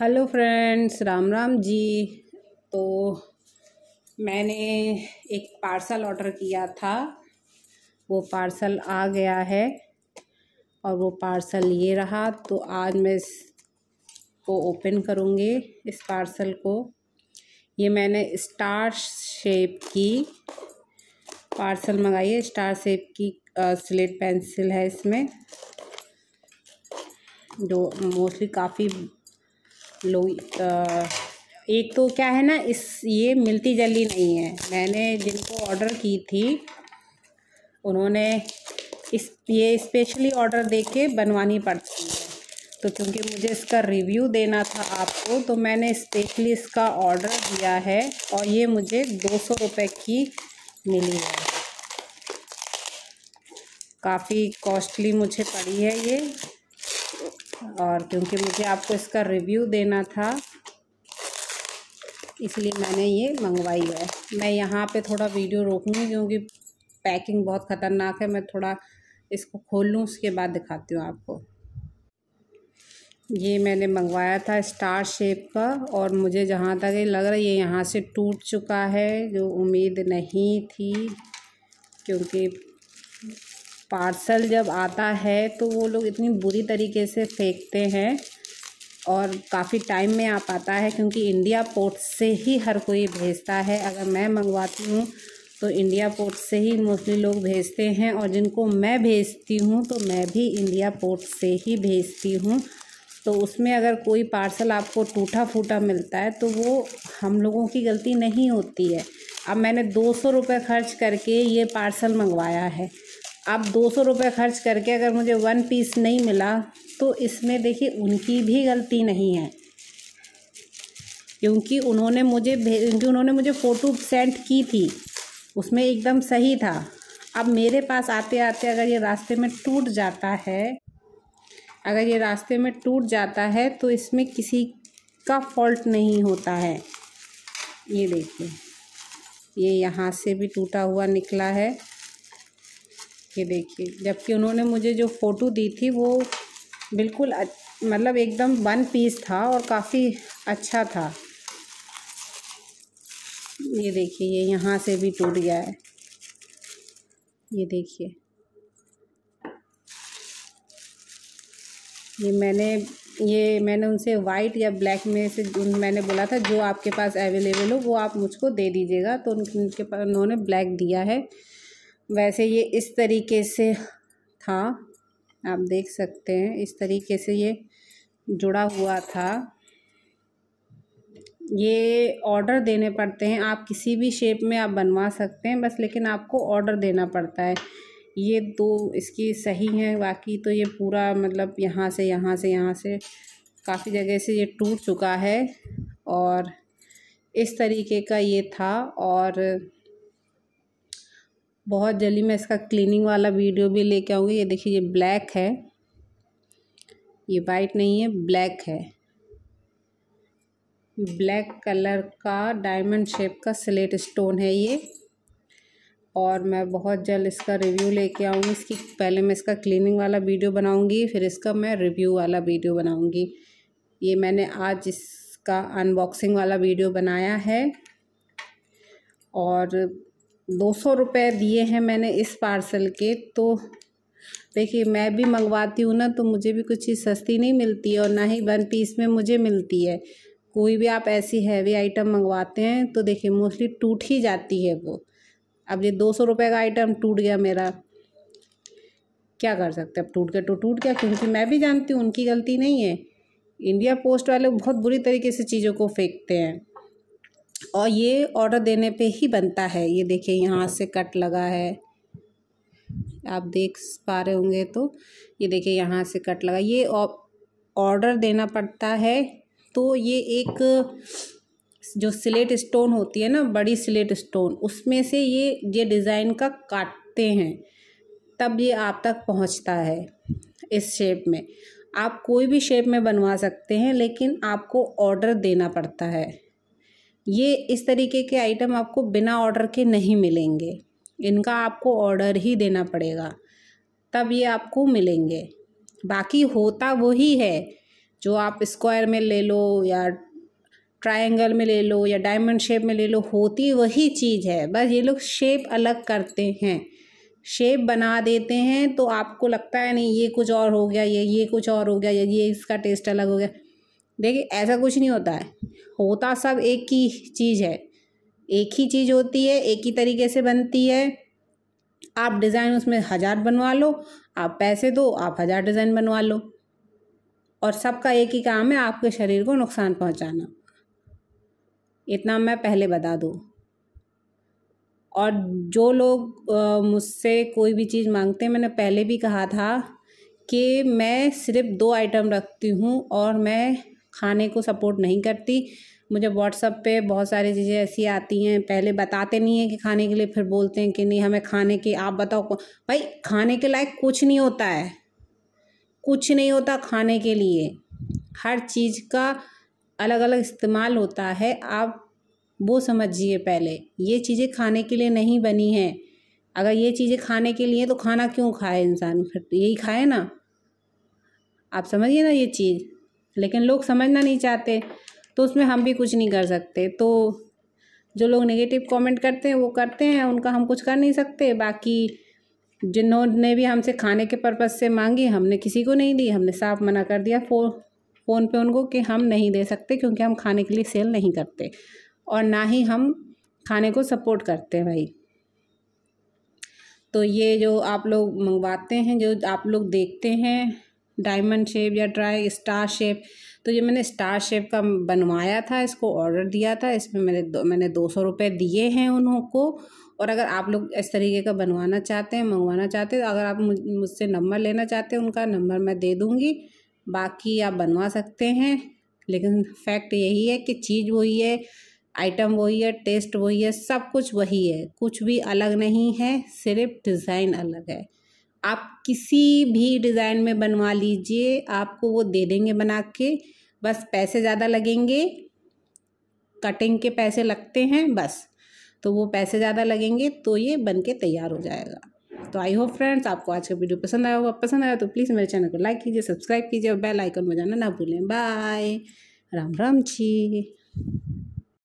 hello friends Ram Ram ji तो मैंने एक पार्सल ऑर्डर किया था वो पार्सल आ गया है और वो पार्सल ये रहा तो आज मैं इसको ओपन करूँगी इस पार्सल को ये मैंने स्टार शेप की पार्सल मंगाई है स्टार शेप की स्लेट पेंसिल है इसमें जो मोस्टली काफ़ी लो एक तो क्या है ना इस ये मिलती जल्दी नहीं है मैंने जिनको ऑर्डर की थी उन्होंने इस ये स्पेशली ऑर्डर दे के बनवानी पड़ती है तो क्योंकि मुझे इसका रिव्यू देना था आपको तो मैंने स्पेशली इसका ऑर्डर दिया है और ये मुझे दो सौ रुपये की मिली है काफ़ी कॉस्टली मुझे पड़ी है ये और क्योंकि मुझे आपको इसका रिव्यू देना था इसलिए मैंने ये मंगवाई है मैं यहाँ पे थोड़ा वीडियो रोकूँगी क्योंकि पैकिंग बहुत ख़तरनाक है मैं थोड़ा इसको खोल लूँ उसके बाद दिखाती हूँ आपको ये मैंने मंगवाया था स्टार शेप का और मुझे जहाँ तक ये लग रहा है ये यहाँ से टूट चुका है जो उम्मीद नहीं थी क्योंकि पार्सल जब आता है तो वो लोग इतनी बुरी तरीके से फेंकते हैं और काफ़ी टाइम में आ पाता है क्योंकि इंडिया पोर्ट से ही हर कोई भेजता है अगर मैं मंगवाती हूँ तो इंडिया पोर्ट से ही मोस्टली लोग भेजते हैं और जिनको मैं भेजती हूँ तो मैं भी इंडिया पोर्ट से ही भेजती हूँ तो उसमें अगर कोई पार्सल आपको टूटा फूटा मिलता है तो वो हम लोगों की गलती नहीं होती है अब मैंने दो सौ रुपये खर्च करके ये पार्सल मंगवाया है आप दो सौ रुपये खर्च करके अगर मुझे वन पीस नहीं मिला तो इसमें देखिए उनकी भी गलती नहीं है क्योंकि उन्होंने मुझे क्योंकि उन्होंने मुझे फ़ोटो सेंड की थी उसमें एकदम सही था अब मेरे पास आते आते अगर ये रास्ते में टूट जाता है अगर ये रास्ते में टूट जाता है तो इसमें किसी का फॉल्ट नहीं होता है ये देखिए ये यहाँ से भी टूटा हुआ निकला है ये देखिए जबकि उन्होंने मुझे जो फ़ोटो दी थी वो बिल्कुल मतलब एकदम वन पीस था और काफ़ी अच्छा था ये देखिए ये यहाँ से भी टूट गया है ये देखिए ये मैंने ये मैंने उनसे वाइट या ब्लैक में से मैंने बोला था जो आपके पास अवेलेबल हो वो आप मुझको दे दीजिएगा तो उनके पास उन्होंने ब्लैक दिया है वैसे ये इस तरीके से था आप देख सकते हैं इस तरीके से ये जुड़ा हुआ था ये ऑर्डर देने पड़ते हैं आप किसी भी शेप में आप बनवा सकते हैं बस लेकिन आपको ऑर्डर देना पड़ता है ये दो इसकी सही हैं बाकी तो ये पूरा मतलब यहाँ से यहाँ से यहाँ से काफ़ी जगह से ये टूट चुका है और इस तरीके का ये था और बहुत जल्दी मैं इसका क्लीनिंग वाला वीडियो भी लेके आऊँगी ये देखिए ये ब्लैक है ये वाइट नहीं है ब्लैक है ब्लैक कलर का डायमंड शेप का स्लेट स्टोन है ये और मैं बहुत जल्द इसका रिव्यू लेके आऊँगी इसकी पहले मैं इसका क्लीनिंग वाला वीडियो बनाऊँगी फिर इसका मैं रिव्यू वाला वीडियो बनाऊँगी ये मैंने आज इसका अनबॉक्सिंग वाला वीडियो बनाया है और दो सौ रुपये दिए हैं मैंने इस पार्सल के तो देखिए मैं भी मंगवाती हूँ ना तो मुझे भी कुछ चीज़ सस्ती नहीं मिलती है और ना ही वन पीस में मुझे मिलती है कोई भी आप ऐसी हैवी आइटम मंगवाते हैं तो देखिए मोस्टली टूट ही जाती है वो अब ये दो सौ रुपये का आइटम टूट गया मेरा क्या कर सकते अब टूट गया तो टूट गया क्योंकि मैं भी जानती हूँ उनकी गलती नहीं है इंडिया पोस्ट वाले बहुत बुरी तरीके से चीज़ों को फेंकते हैं और ये ऑर्डर देने पे ही बनता है ये देखिए यहाँ से कट लगा है आप देख पा रहे होंगे तो ये देखिए यहाँ से कट लगा ये ऑर्डर देना पड़ता है तो ये एक जो स्लेट स्टोन होती है ना बड़ी स्लेट स्टोन उसमें से ये ये डिज़ाइन का काटते हैं तब ये आप तक पहुँचता है इस शेप में आप कोई भी शेप में बनवा सकते हैं लेकिन आपको ऑर्डर देना पड़ता है ये इस तरीके के आइटम आपको बिना ऑर्डर के नहीं मिलेंगे इनका आपको ऑर्डर ही देना पड़ेगा तब ये आपको मिलेंगे बाकी होता वही है जो आप स्क्वायर में ले लो या ट्रायंगल में ले लो या डायमंड शेप में ले लो होती वही चीज़ है बस ये लोग शेप अलग करते हैं शेप बना देते हैं तो आपको लगता है नहीं ये कुछ और हो गया ये ये कुछ और हो गया या ये इसका टेस्ट अलग हो गया देखिए ऐसा कुछ नहीं होता है होता सब एक ही चीज़ है एक ही चीज़ होती है एक ही तरीके से बनती है आप डिज़ाइन उसमें हज़ार बनवा लो आप पैसे दो आप हज़ार डिज़ाइन बनवा लो और सबका एक ही काम है आपके शरीर को नुकसान पहुंचाना इतना मैं पहले बता दूँ और जो लोग मुझसे कोई भी चीज़ मांगते हैं मैंने पहले भी कहा था कि मैं सिर्फ दो आइटम रखती हूँ और मैं खाने को सपोर्ट नहीं करती मुझे व्हाट्सअप पे बहुत सारी चीज़ें ऐसी आती हैं पहले बताते नहीं हैं कि खाने के लिए फिर बोलते हैं कि नहीं हमें खाने की आप बताओ भाई खाने के लायक कुछ नहीं होता है कुछ नहीं होता खाने के लिए हर चीज़ का अलग अलग इस्तेमाल होता है आप वो समझिए पहले ये चीज़ें खाने के लिए नहीं बनी हैं अगर ये चीज़ें खाने के लिए तो खाना क्यों खाए इंसान फिर यही खाए ना आप समझिए ना ये चीज़ लेकिन लोग समझना नहीं चाहते तो उसमें हम भी कुछ नहीं कर सकते तो जो लोग नेगेटिव कमेंट करते हैं वो करते हैं उनका हम कुछ कर नहीं सकते बाकी जिन्होंने भी हमसे खाने के पर्पज़ से मांगी हमने किसी को नहीं दी हमने साफ मना कर दिया फो फ़ोन पे उनको कि हम नहीं दे सकते क्योंकि हम खाने के लिए सेल नहीं करते और ना ही हम खाने को सपोर्ट करते हैं भाई तो ये जो आप लोग मंगवाते हैं जो आप लोग देखते हैं डायमंड शेप या ड्राई स्टार शेप तो ये मैंने स्टार शेप का बनवाया था इसको ऑर्डर दिया था इसमें मैंने दो मैंने दो सौ रुपये दिए हैं उनको और अगर आप लोग इस तरीके का बनवाना चाहते हैं मंगवाना चाहते हैं तो अगर आप मुझसे नंबर लेना चाहते हैं उनका नंबर मैं दे दूँगी बाकी आप बनवा सकते हैं लेकिन फैक्ट यही है कि चीज़ वही है आइटम वही है टेस्ट वही है सब कुछ वही है कुछ भी अलग नहीं है सिर्फ डिज़ाइन अलग है आप किसी भी डिज़ाइन में बनवा लीजिए आपको वो दे देंगे बना के बस पैसे ज़्यादा लगेंगे कटिंग के पैसे लगते हैं बस तो वो पैसे ज़्यादा लगेंगे तो ये बन के तैयार हो जाएगा तो आई होप फ्रेंड्स आपको आज का वीडियो पसंद आया होगा पसंद आया तो प्लीज़ मेरे चैनल को लाइक कीजिए सब्सक्राइब कीजिए और बेल आइकन बजाना ना भूलें बाय राम राम जी